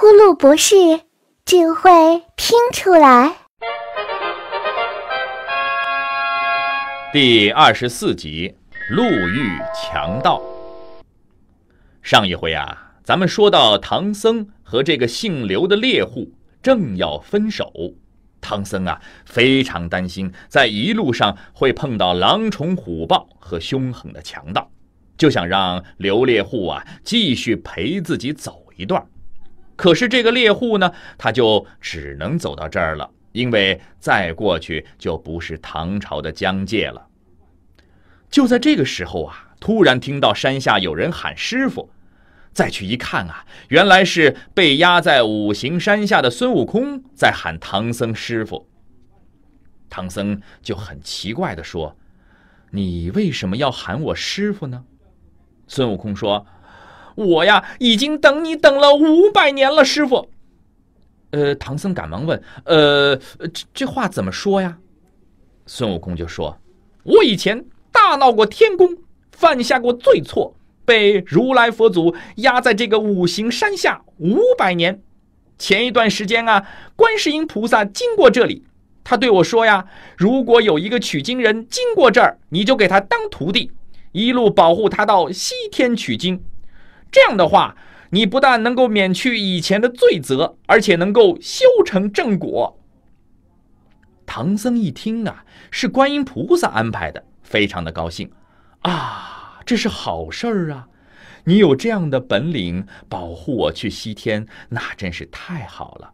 呼噜博士，就会听出来。第二十四集，路遇强盗。上一回啊，咱们说到唐僧和这个姓刘的猎户正要分手，唐僧啊非常担心在一路上会碰到狼虫虎豹和凶狠的强盗，就想让刘猎户啊继续陪自己走一段。可是这个猎户呢，他就只能走到这儿了，因为再过去就不是唐朝的疆界了。就在这个时候啊，突然听到山下有人喊“师傅”，再去一看啊，原来是被压在五行山下的孙悟空在喊唐僧师傅。唐僧就很奇怪的说：“你为什么要喊我师傅呢？”孙悟空说。我呀，已经等你等了五百年了，师傅。呃，唐僧赶忙问：“呃，这这话怎么说呀？”孙悟空就说：“我以前大闹过天宫，犯下过罪错，被如来佛祖压在这个五行山下五百年。前一段时间啊，观世音菩萨经过这里，他对我说呀：如果有一个取经人经过这儿，你就给他当徒弟，一路保护他到西天取经。”这样的话，你不但能够免去以前的罪责，而且能够修成正果。唐僧一听啊，是观音菩萨安排的，非常的高兴啊，这是好事儿啊！你有这样的本领保护我去西天，那真是太好了。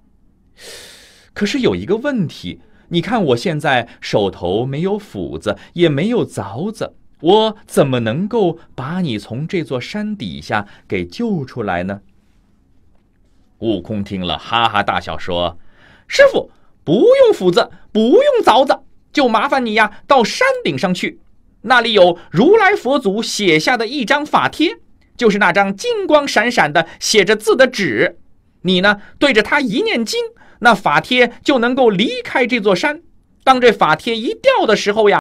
可是有一个问题，你看我现在手头没有斧子，也没有凿子。我怎么能够把你从这座山底下给救出来呢？悟空听了，哈哈大笑说：“师傅，不用斧子，不用凿子，就麻烦你呀，到山顶上去，那里有如来佛祖写下的一张法帖，就是那张金光闪闪的、写着字的纸。你呢，对着它一念经，那法帖就能够离开这座山。当这法帖一掉的时候呀。”